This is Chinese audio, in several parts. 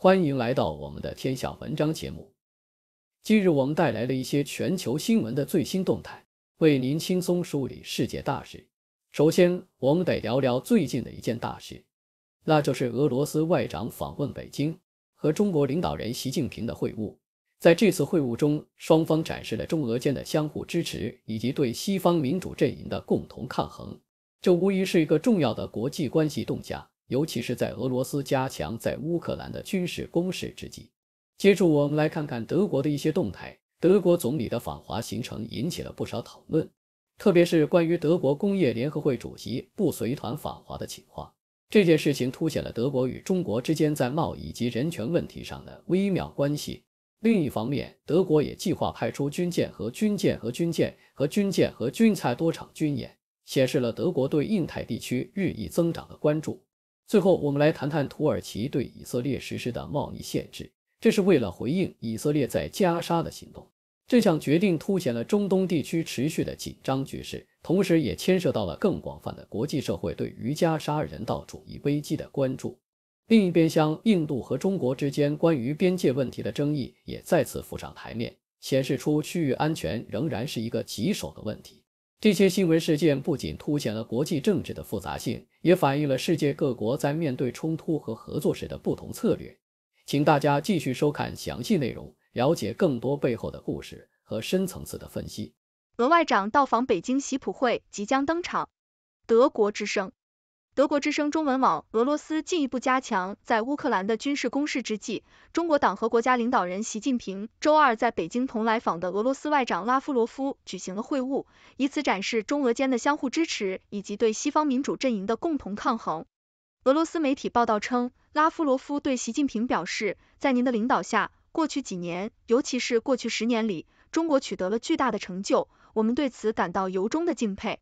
欢迎来到我们的天下文章节目。今日我们带来了一些全球新闻的最新动态，为您轻松梳理世界大事。首先，我们得聊聊最近的一件大事，那就是俄罗斯外长访问北京和中国领导人习近平的会晤。在这次会晤中，双方展示了中俄间的相互支持以及对西方民主阵营的共同抗衡，这无疑是一个重要的国际关系动向。尤其是在俄罗斯加强在乌克兰的军事攻势之际，接着我们来看看德国的一些动态。德国总理的访华行程引起了不少讨论，特别是关于德国工业联合会主席不随团访华的情况。这件事情凸显了德国与中国之间在贸易及人权问题上的微妙关系。另一方面，德国也计划派出军舰和军舰和军舰和军舰和军舰多场军演，显示了德国对印太地区日益增长的关注。最后，我们来谈谈土耳其对以色列实施的贸易限制，这是为了回应以色列在加沙的行动。这项决定凸显了中东地区持续的紧张局势，同时也牵涉到了更广泛的国际社会对于加沙人道主义危机的关注。另一边，厢，印度和中国之间关于边界问题的争议也再次浮上台面，显示出区域安全仍然是一个棘手的问题。这些新闻事件不仅凸显了国际政治的复杂性，也反映了世界各国在面对冲突和合作时的不同策略。请大家继续收看详细内容，了解更多背后的故事和深层次的分析。俄外长到访北京习普会即将登场，德国之声。德国之声中文网，俄罗斯进一步加强在乌克兰的军事攻势之际，中国党和国家领导人习近平周二在北京同来访的俄罗斯外长拉夫罗夫举行了会晤，以此展示中俄间的相互支持以及对西方民主阵营的共同抗衡。俄罗斯媒体报道称，拉夫罗夫对习近平表示，在您的领导下，过去几年，尤其是过去十年里，中国取得了巨大的成就，我们对此感到由衷的敬佩。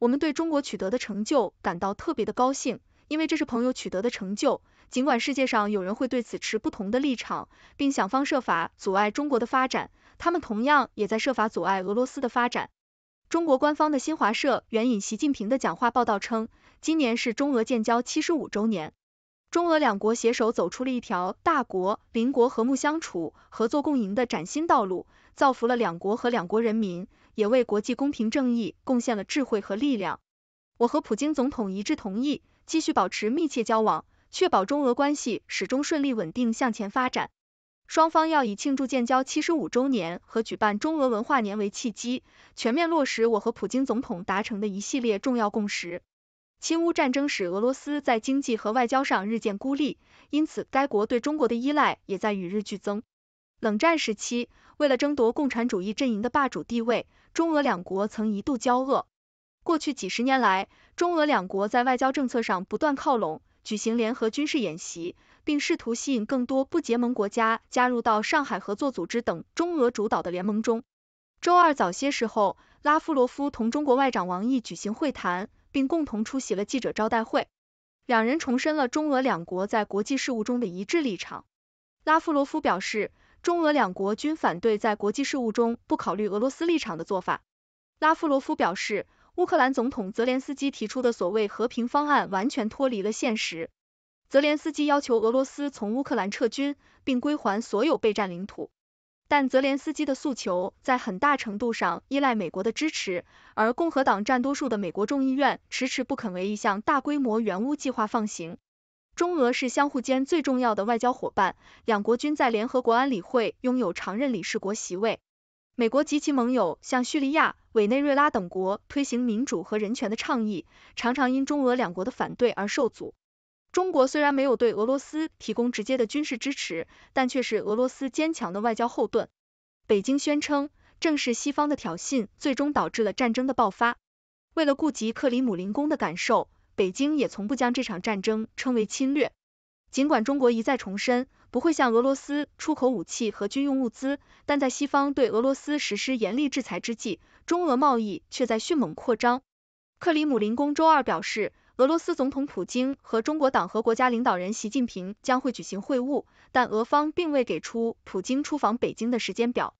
我们对中国取得的成就感到特别的高兴，因为这是朋友取得的成就。尽管世界上有人会对此持不同的立场，并想方设法阻碍中国的发展，他们同样也在设法阻碍俄罗斯的发展。中国官方的新华社援引习近平的讲话报道称，今年是中俄建交七十五周年，中俄两国携手走出了一条大国邻国和睦相处、合作共赢的崭新道路，造福了两国和两国人民。也为国际公平正义贡献了智慧和力量。我和普京总统一致同意，继续保持密切交往，确保中俄关系始终顺利稳定向前发展。双方要以庆祝建交七十五周年和举办中俄文化年为契机，全面落实我和普京总统达成的一系列重要共识。亲乌战争使俄罗斯在经济和外交上日渐孤立，因此该国对中国的依赖也在与日俱增。冷战时期，为了争夺共产主义阵营的霸主地位，中俄两国曾一度交恶。过去几十年来，中俄两国在外交政策上不断靠拢，举行联合军事演习，并试图吸引更多不结盟国家加入到上海合作组织等中俄主导的联盟中。周二早些时候，拉夫罗夫同中国外长王毅举行会谈，并共同出席了记者招待会。两人重申了中俄两国在国际事务中的一致立场。拉夫罗夫表示。中俄两国均反对在国际事务中不考虑俄罗斯立场的做法。拉夫罗夫表示，乌克兰总统泽连斯基提出的所谓和平方案完全脱离了现实。泽连斯基要求俄罗斯从乌克兰撤军，并归还所有被占领土，但泽连斯基的诉求在很大程度上依赖美国的支持，而共和党占多数的美国众议院迟迟不肯为一项大规模援乌计划放行。中俄是相互间最重要的外交伙伴，两国均在联合国安理会拥有常任理事国席位。美国及其盟友向叙利亚、委内瑞拉等国推行民主和人权的倡议，常常因中俄两国的反对而受阻。中国虽然没有对俄罗斯提供直接的军事支持，但却是俄罗斯坚强的外交后盾。北京宣称，正是西方的挑衅，最终导致了战争的爆发。为了顾及克里姆林宫的感受。北京也从不将这场战争称为侵略，尽管中国一再重申不会向俄罗斯出口武器和军用物资，但在西方对俄罗斯实施严厉制裁之际，中俄贸易却在迅猛扩张。克里姆林宫周二表示，俄罗斯总统普京和中国党和国家领导人习近平将会举行会晤，但俄方并未给出普京出访北京的时间表。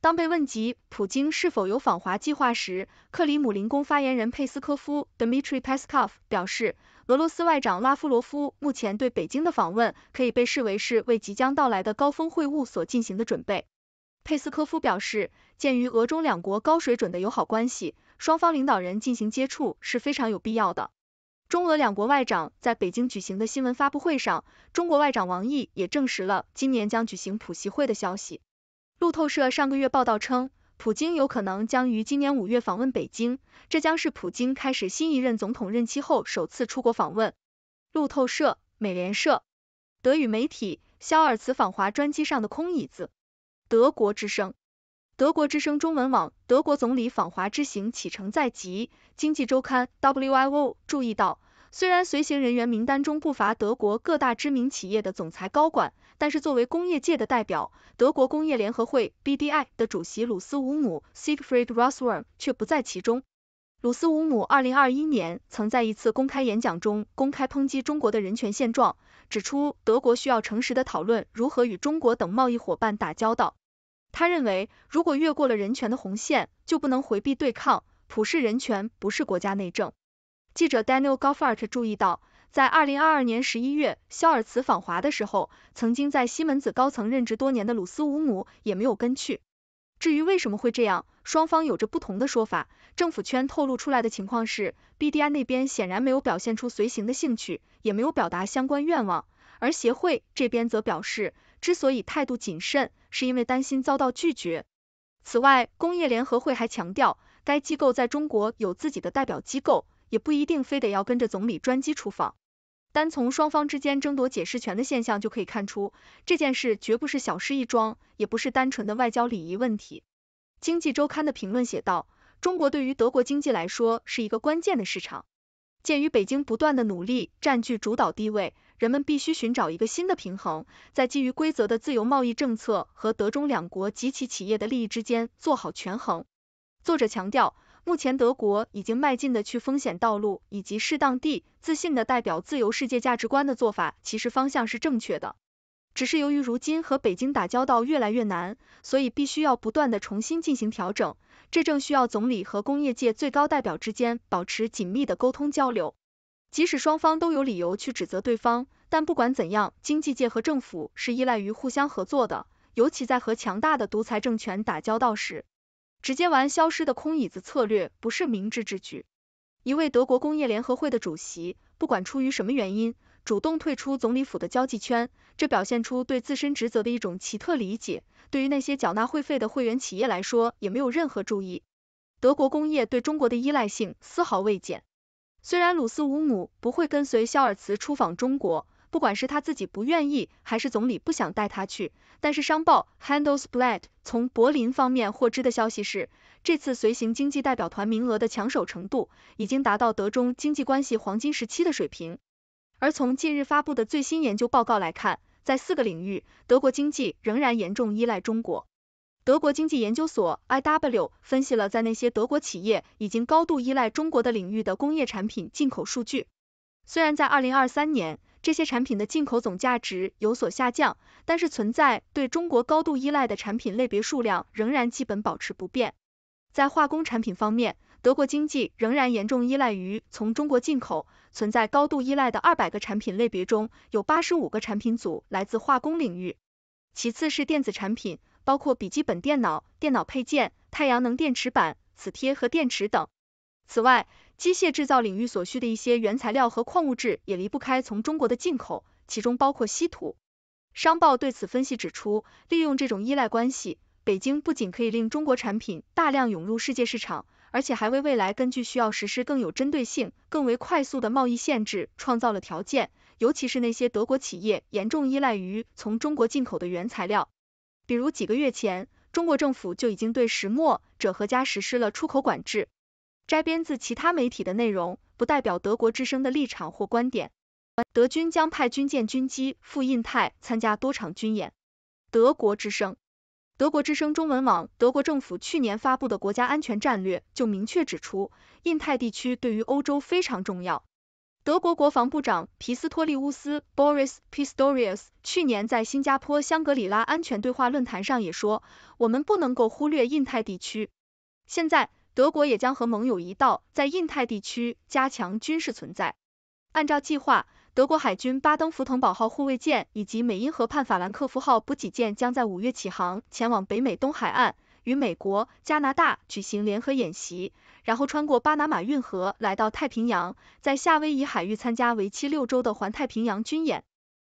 当被问及普京是否有访华计划时，克里姆林宫发言人佩斯科夫 （Dmitry Peskov） 表示，俄罗斯外长拉夫罗夫目前对北京的访问可以被视为是为即将到来的高峰会晤所进行的准备。佩斯科夫表示，鉴于俄中两国高水准的友好关系，双方领导人进行接触是非常有必要的。中俄两国外长在北京举行的新闻发布会上，中国外长王毅也证实了今年将举行普习会的消息。路透社上个月报道称，普京有可能将于今年五月访问北京，这将是普京开始新一任总统任期后首次出国访问。路透社、美联社、德语媒体肖尔茨访华专机上的空椅子。德国之声、德国之声中文网、德国总理访华之行启程在即。经济周刊 WIO 注意到，虽然随行人员名单中不乏德国各大知名企业的总裁高管。但是，作为工业界的代表，德国工业联合会 BDI 的主席鲁斯乌姆 Siegfried Ruswurm 却不在其中。鲁斯乌姆2021年曾在一次公开演讲中公开抨击中国的人权现状，指出德国需要诚实的讨论如何与中国等贸易伙伴打交道。他认为，如果越过了人权的红线，就不能回避对抗。普世人权不是国家内政。记者 Daniel Goffart 注意到。在二零二二年十一月肖尔茨访华的时候，曾经在西门子高层任职多年的鲁斯乌姆也没有跟去。至于为什么会这样，双方有着不同的说法。政府圈透露出来的情况是，BDI 那边显然没有表现出随行的兴趣，也没有表达相关愿望，而协会这边则表示，之所以态度谨慎，是因为担心遭到拒绝。此外，工业联合会还强调，该机构在中国有自己的代表机构，也不一定非得要跟着总理专机出访。单从双方之间争夺解释权的现象就可以看出，这件事绝不是小事一桩，也不是单纯的外交礼仪问题。《经济周刊》的评论写道：“中国对于德国经济来说是一个关键的市场。鉴于北京不断的努力占据主导地位，人们必须寻找一个新的平衡，在基于规则的自由贸易政策和德中两国及其企业的利益之间做好权衡。”作者强调。目前德国已经迈进的去风险道路，以及适当地自信的代表自由世界价值观的做法，其实方向是正确的。只是由于如今和北京打交道越来越难，所以必须要不断的重新进行调整。这正需要总理和工业界最高代表之间保持紧密的沟通交流。即使双方都有理由去指责对方，但不管怎样，经济界和政府是依赖于互相合作的，尤其在和强大的独裁政权打交道时。直接玩消失的空椅子策略不是明智之举。一位德国工业联合会的主席，不管出于什么原因，主动退出总理府的交际圈，这表现出对自身职责的一种奇特理解。对于那些缴纳会费的会员企业来说，也没有任何注意。德国工业对中国的依赖性丝毫未减。虽然鲁斯乌姆不会跟随肖尔茨出访中国。不管是他自己不愿意，还是总理不想带他去，但是《商报》h a n d e l Splatt 从柏林方面获知的消息是，这次随行经济代表团名额的抢手程度已经达到德中经济关系黄金时期的水平。而从近日发布的最新研究报告来看，在四个领域，德国经济仍然严重依赖中国。德国经济研究所 Iw 分析了在那些德国企业已经高度依赖中国的领域的工业产品进口数据，虽然在二零二三年。这些产品的进口总价值有所下降，但是存在对中国高度依赖的产品类别数量仍然基本保持不变。在化工产品方面，德国经济仍然严重依赖于从中国进口，存在高度依赖的200个产品类别中，有85个产品组来自化工领域。其次是电子产品，包括笔记本电脑、电脑配件、太阳能电池板、磁贴和电池等。此外，机械制造领域所需的一些原材料和矿物质也离不开从中国的进口，其中包括稀土。商报对此分析指出，利用这种依赖关系，北京不仅可以令中国产品大量涌入世界市场，而且还为未来根据需要实施更有针对性、更为快速的贸易限制创造了条件，尤其是那些德国企业严重依赖于从中国进口的原材料。比如几个月前，中国政府就已经对石墨、锗和镓实施了出口管制。摘编自其他媒体的内容，不代表德国之声的立场或观点。德军将派军舰、军机赴印太参加多场军演。德国之声，德国之声中文网。德国政府去年发布的国家安全战略就明确指出，印太地区对于欧洲非常重要。德国国防部长皮斯托利乌斯 （Boris Pistorius） 去年在新加坡香格里拉安全对话论坛上也说：“我们不能够忽略印太地区。”现在。德国也将和盟友一道，在印太地区加强军事存在。按照计划，德国海军巴登符腾堡号护卫舰以及美英河畔法兰克福号补给舰将在五月起航，前往北美东海岸，与美国、加拿大举行联合演习，然后穿过巴拿马运河，来到太平洋，在夏威夷海域参加为期六周的环太平洋军演。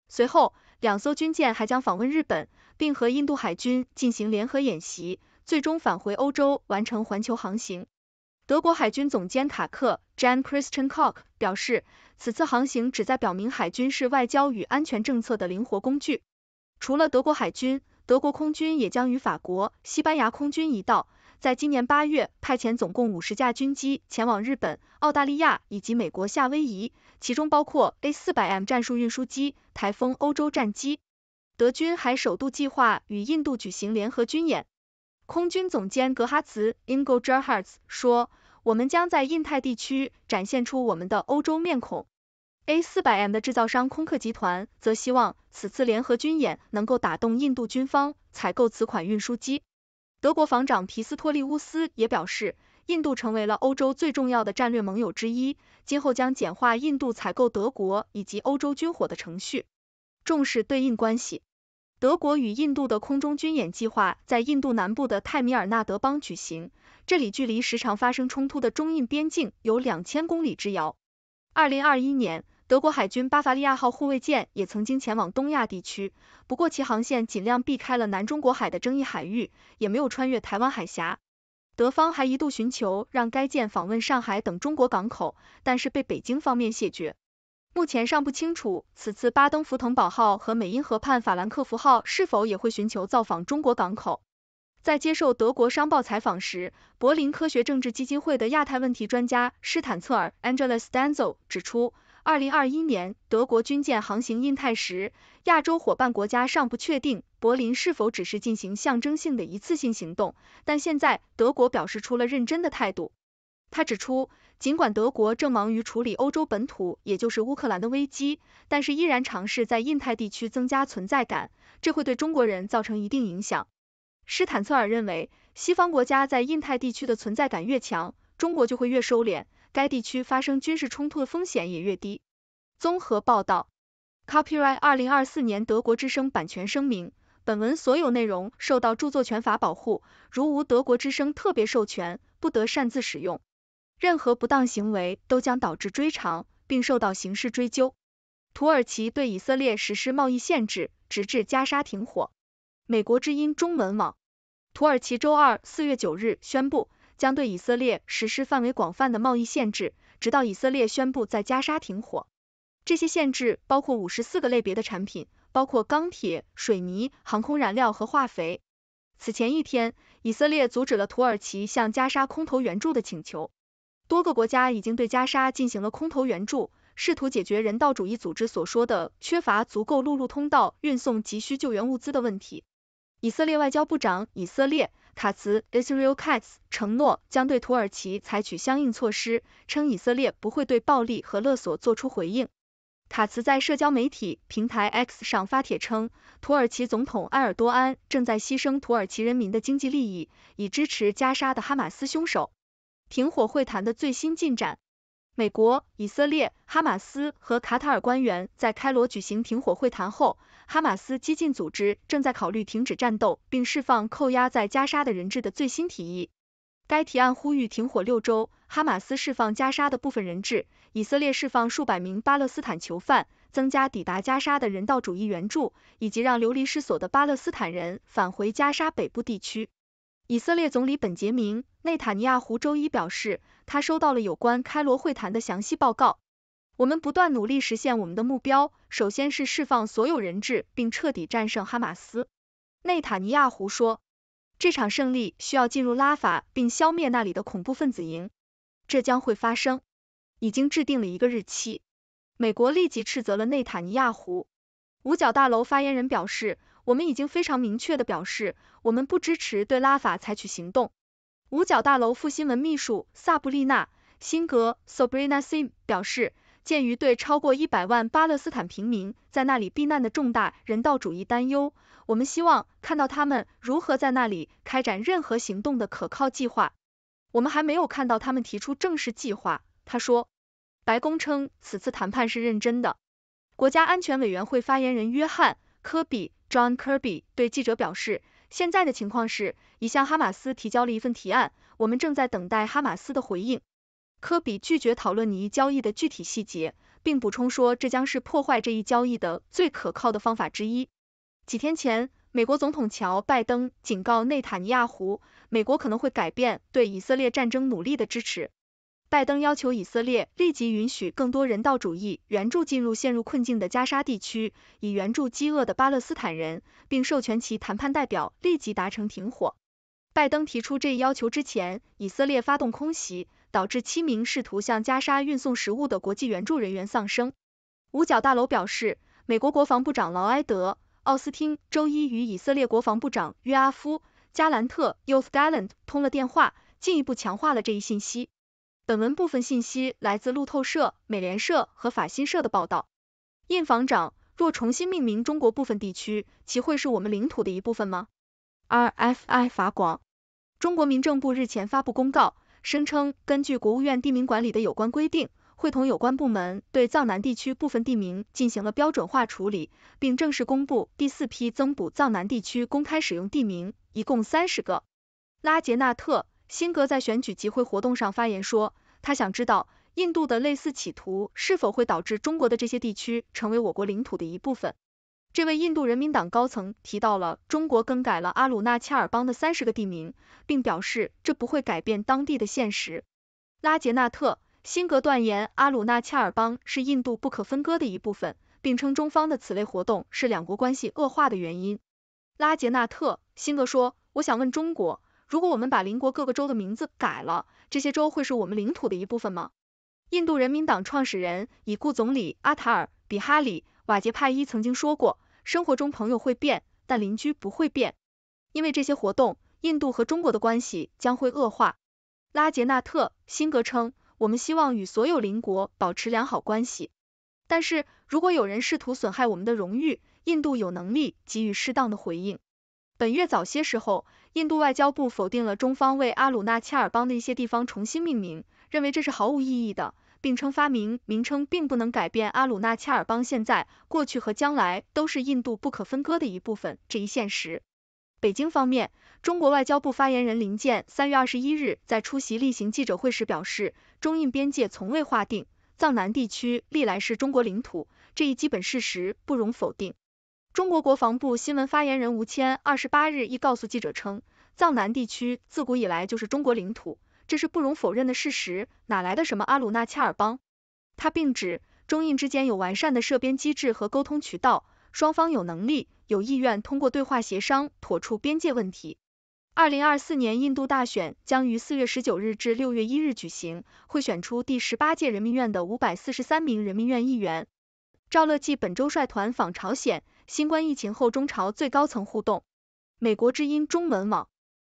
随后，两艘军舰还将访问日本，并和印度海军进行联合演习。最终返回欧洲完成环球航行。德国海军总监卡克 Jan Christian Koch 表示，此次航行旨在表明海军是外交与安全政策的灵活工具。除了德国海军，德国空军也将与法国、西班牙空军一道，在今年八月派遣总共五十架军机前往日本、澳大利亚以及美国夏威夷，其中包括 A400M 战术运输机、台风欧洲战机。德军还首度计划与印度举行联合军演。空军总监格哈茨 （Ingo Gerhards） 说：“我们将在印太地区展现出我们的欧洲面孔。” A400M 的制造商空客集团则希望此次联合军演能够打动印度军方采购此款运输机。德国防长皮斯托利乌斯也表示，印度成为了欧洲最重要的战略盟友之一，今后将简化印度采购德国以及欧洲军火的程序，重视对应关系。德国与印度的空中军演计划在印度南部的泰米尔纳德邦举行，这里距离时常发生冲突的中印边境有两千公里之遥。二零二一年，德国海军巴伐利亚号护卫舰也曾经前往东亚地区，不过其航线尽量避开了南中国海的争议海域，也没有穿越台湾海峡。德方还一度寻求让该舰访问上海等中国港口，但是被北京方面谢绝。目前尚不清楚，此次巴登·符腾堡号和美因河畔法兰克福号是否也会寻求造访中国港口。在接受德国商报采访时，柏林科学政治基金会的亚太问题专家施坦策尔 （Angela Stanzel） 指出，二零二一年德国军舰航行印太时，亚洲伙伴国家尚不确定柏林是否只是进行象征性的一次性行动，但现在德国表示出了认真的态度。他指出，尽管德国正忙于处理欧洲本土，也就是乌克兰的危机，但是依然尝试在印太地区增加存在感，这会对中国人造成一定影响。施坦策尔认为，西方国家在印太地区的存在感越强，中国就会越收敛，该地区发生军事冲突的风险也越低。综合报道。Copyright 二零二四年德国之声版权声明：本文所有内容受到著作权法保护，如无德国之声特别授权，不得擅自使用。任何不当行为都将导致追偿，并受到刑事追究。土耳其对以色列实施贸易限制，直至加沙停火。美国之音中文网，土耳其周二四月九日宣布，将对以色列实施范围广泛的贸易限制，直到以色列宣布在加沙停火。这些限制包括五十四个类别的产品，包括钢铁、水泥、航空燃料和化肥。此前一天，以色列阻止了土耳其向加沙空投援助的请求。多个国家已经对加沙进行了空投援助，试图解决人道主义组织所说的缺乏足够陆路通道运送急需救援物资的问题。以色列外交部长以色列卡茨 Israel Katz 承诺将对土耳其采取相应措施，称以色列不会对暴力和勒索做出回应。卡茨在社交媒体平台 X 上发帖称，土耳其总统埃尔多安正在牺牲土耳其人民的经济利益，以支持加沙的哈马斯凶手。停火会谈的最新进展。美国、以色列、哈马斯和卡塔尔官员在开罗举行停火会谈后，哈马斯激进组织正在考虑停止战斗并释放扣押在加沙的人质的最新提议。该提案呼吁停火六周，哈马斯释放加沙的部分人质，以色列释放数百名巴勒斯坦囚犯，增加抵达加沙的人道主义援助，以及让流离失所的巴勒斯坦人返回加沙北部地区。以色列总理本杰明·内塔尼亚胡周一表示，他收到了有关开罗会谈的详细报告。我们不断努力实现我们的目标，首先是释放所有人质，并彻底战胜哈马斯。内塔尼亚胡说，这场胜利需要进入拉法并消灭那里的恐怖分子营，这将会发生，已经制定了一个日期。美国立即斥责了内塔尼亚胡，五角大楼发言人表示。我们已经非常明确地表示，我们不支持对拉法采取行动。五角大楼副新闻秘书萨布丽娜·辛格 （Sabrina s i m 表示，鉴于对超过一百万巴勒斯坦平民在那里避难的重大人道主义担忧，我们希望看到他们如何在那里开展任何行动的可靠计划。我们还没有看到他们提出正式计划。他说，白宫称此次谈判是认真的。国家安全委员会发言人约翰·科比。John Kirby 对记者表示，现在的情况是，已向哈马斯提交了一份提案，我们正在等待哈马斯的回应。科比拒绝讨论你交易的具体细节，并补充说，这将是破坏这一交易的最可靠的方法之一。几天前，美国总统乔·拜登警告内塔尼亚胡，美国可能会改变对以色列战争努力的支持。拜登要求以色列立即允许更多人道主义援助进入陷入困境的加沙地区，以援助饥饿的巴勒斯坦人，并授权其谈判代表立即达成停火。拜登提出这一要求之前，以色列发动空袭，导致七名试图向加沙运送食物的国际援助人员丧生。五角大楼表示，美国国防部长劳埃德·奥斯汀周一与以色列国防部长约阿夫·加兰特 （Yoav g a l a n t 通了电话，进一步强化了这一信息。本文部分信息来自路透社、美联社和法新社的报道。印防长：若重新命名中国部分地区，其会是我们领土的一部分吗？RFI 法广：中国民政部日前发布公告，声称根据国务院地名管理的有关规定，会同有关部门对藏南地区部分地名进行了标准化处理，并正式公布第四批增补藏南地区公开使用地名，一共三十个。拉杰纳特辛格在选举集会活动上发言说，他想知道印度的类似企图是否会导致中国的这些地区成为我国领土的一部分。这位印度人民党高层提到了中国更改了阿鲁纳恰尔邦的三十个地名，并表示这不会改变当地的现实。拉杰纳特·辛格断言阿鲁纳恰尔邦是印度不可分割的一部分，并称中方的此类活动是两国关系恶化的原因。拉杰纳特·辛格说，我想问中国。如果我们把邻国各个州的名字改了，这些州会是我们领土的一部分吗？印度人民党创始人、已故总理阿塔尔·比哈里·瓦杰派伊曾经说过：“生活中朋友会变，但邻居不会变。”因为这些活动，印度和中国的关系将会恶化。拉杰纳特·辛格称：“我们希望与所有邻国保持良好关系，但是如果有人试图损害我们的荣誉，印度有能力给予适当的回应。”本月早些时候。印度外交部否定了中方为阿鲁纳恰尔邦的一些地方重新命名，认为这是毫无意义的，并称发明名称并不能改变阿鲁纳恰尔邦现在、过去和将来都是印度不可分割的一部分这一现实。北京方面，中国外交部发言人林健三月二十一日在出席例行记者会时表示，中印边界从未划定，藏南地区历来是中国领土，这一基本事实不容否定。中国国防部新闻发言人吴谦二十八日亦告诉记者称，藏南地区自古以来就是中国领土，这是不容否认的事实。哪来的什么阿鲁纳恰尔邦？他并指，中印之间有完善的涉边机制和沟通渠道，双方有能力、有意愿通过对话协商妥处边界问题。二零二四年印度大选将于四月十九日至六月一日举行，会选出第十八届人民院的五百四十三名人民院议员。赵乐际本周率团访朝鲜。新冠疫情后中朝最高层互动。美国之音中文网，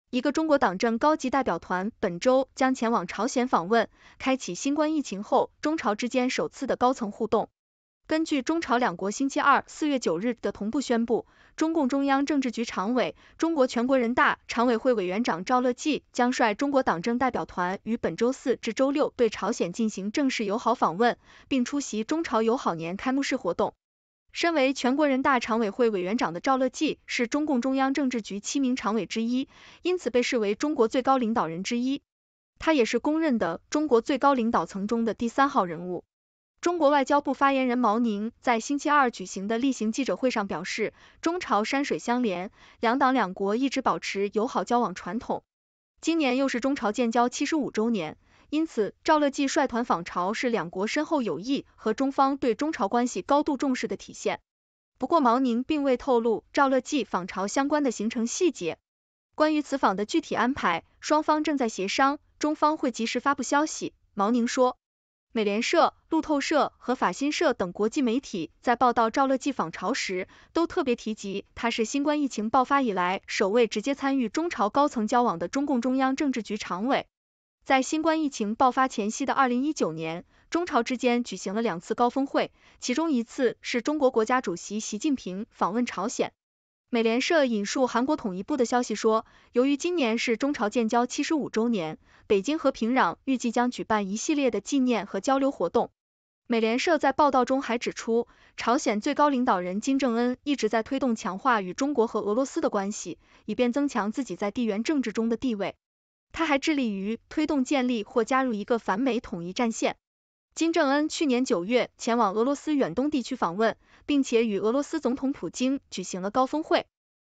一个中国党政高级代表团本周将前往朝鲜访问，开启新冠疫情后中朝之间首次的高层互动。根据中朝两国星期二四月九日的同步宣布，中共中央政治局常委、中国全国人大常委会委员长赵乐际将率中国党政代表团于本周四至周六对朝鲜进行正式友好访问，并出席中朝友好年开幕式活动。身为全国人大常委会委员长的赵乐际是中共中央政治局七名常委之一，因此被视为中国最高领导人之一。他也是公认的中国最高领导层中的第三号人物。中国外交部发言人毛宁在星期二举行的例行记者会上表示，中朝山水相连，两党两国一直保持友好交往传统。今年又是中朝建交七十五周年。因此，赵乐际率团访朝是两国深厚友谊和中方对中朝关系高度重视的体现。不过，毛宁并未透露赵乐际访朝相关的行程细节。关于此访的具体安排，双方正在协商，中方会及时发布消息。毛宁说。美联社、路透社和法新社等国际媒体在报道赵乐际访朝时，都特别提及他是新冠疫情爆发以来首位直接参与中朝高层交往的中共中央政治局常委。在新冠疫情爆发前夕的二零一九年，中朝之间举行了两次高峰会，其中一次是中国国家主席习近平访问朝鲜。美联社引述韩国统一部的消息说，由于今年是中朝建交七十五周年，北京和平壤预计将举办一系列的纪念和交流活动。美联社在报道中还指出，朝鲜最高领导人金正恩一直在推动强化与中国和俄罗斯的关系，以便增强自己在地缘政治中的地位。他还致力于推动建立或加入一个反美统一战线。金正恩去年九月前往俄罗斯远东地区访问，并且与俄罗斯总统普京举行了高峰会。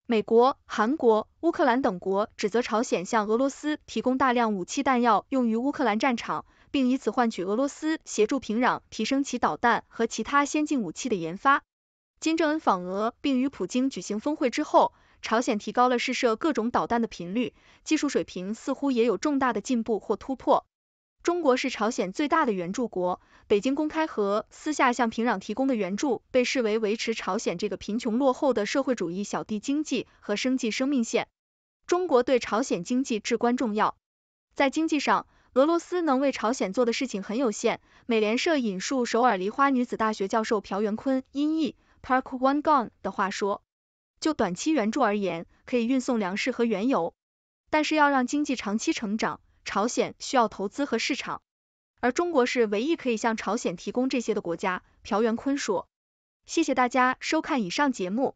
美国、韩国、乌克兰等国指责朝鲜向俄罗斯提供大量武器弹药，用于乌克兰战场，并以此换取俄罗斯协助平壤提升其导弹和其他先进武器的研发。金正恩访俄并与普京举行峰会之后。朝鲜提高了试射各种导弹的频率，技术水平似乎也有重大的进步或突破。中国是朝鲜最大的援助国，北京公开和私下向平壤提供的援助被视为维持朝鲜这个贫穷落后的社会主义小弟经济和生计生命线。中国对朝鲜经济至关重要。在经济上，俄罗斯能为朝鲜做的事情很有限。美联社引述首尔梨花女子大学教授朴元坤（音译 Park Won-gon） 的话说。就短期援助而言，可以运送粮食和原油，但是要让经济长期成长，朝鲜需要投资和市场，而中国是唯一可以向朝鲜提供这些的国家，朴元坤说。谢谢大家收看以上节目，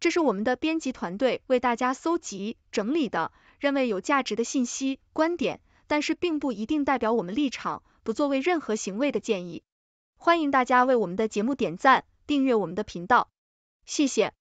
这是我们的编辑团队为大家搜集整理的，认为有价值的信息观点，但是并不一定代表我们立场，不作为任何行为的建议。欢迎大家为我们的节目点赞，订阅我们的频道，谢谢。